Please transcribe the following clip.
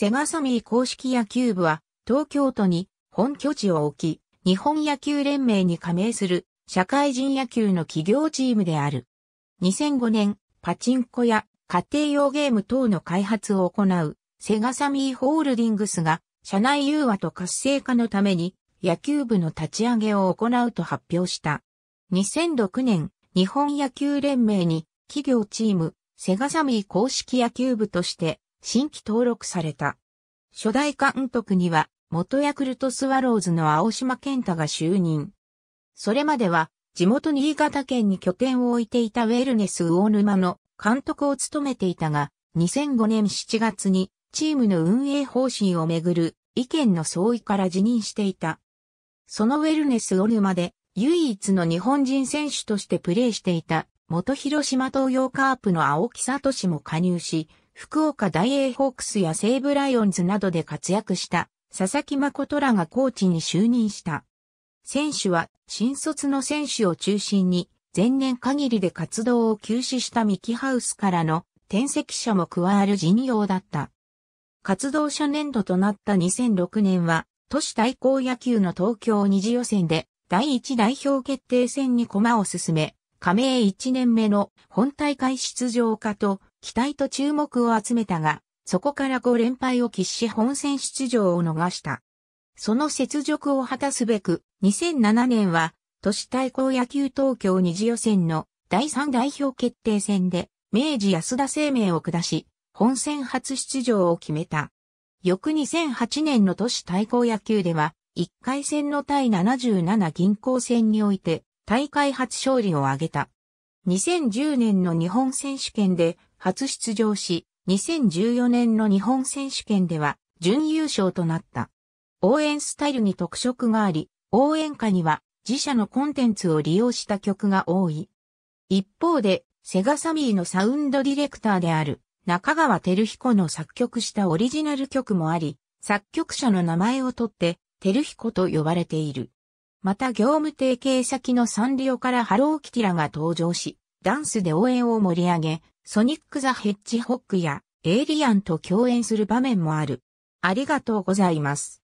セガサミー公式野球部は、東京都に本拠地を置き、日本野球連盟に加盟する社会人野球の企業チームである。2005年、パチンコや家庭用ゲーム等の開発を行うセガサミーホールディングスが社内融和と活性化のために野球部の立ち上げを行うと発表した。2006年、日本野球連盟に企業チームセガサミー公式野球部として新規登録された。初代監督には、元ヤクルトスワローズの青島健太が就任。それまでは、地元新潟県に拠点を置いていたウェルネス魚沼の監督を務めていたが、2005年7月にチームの運営方針をめぐる意見の相違から辞任していた。そのウェルネス魚沼で唯一の日本人選手としてプレーしていた元広島東洋カープの青木聡も加入し、福岡大英ホークスや西武ライオンズなどで活躍した佐々木誠らがコーチに就任した。選手は新卒の選手を中心に前年限りで活動を休止したミキハウスからの転籍者も加わる陣容だった。活動者年度となった2006年は都市対抗野球の東京二次予選で第一代表決定戦に駒を進め、加盟1年目の本大会出場化と期待と注目を集めたが、そこから5連敗を喫し本戦出場を逃した。その雪辱を果たすべく、2007年は、都市対抗野球東京二次予選の第3代表決定戦で、明治安田生命を下し、本戦初出場を決めた。翌2008年の都市対抗野球では、1回戦の対77銀行戦において、大会初勝利を挙げた。2010年の日本選手権で初出場し、2014年の日本選手権では準優勝となった。応援スタイルに特色があり、応援歌には自社のコンテンツを利用した曲が多い。一方で、セガサミーのサウンドディレクターである中川照彦の作曲したオリジナル曲もあり、作曲者の名前をとって、照彦と呼ばれている。また業務提携先のサンリオからハローキティラが登場し、ダンスで応援を盛り上げ、ソニック・ザ・ヘッジホックやエイリアンと共演する場面もある。ありがとうございます。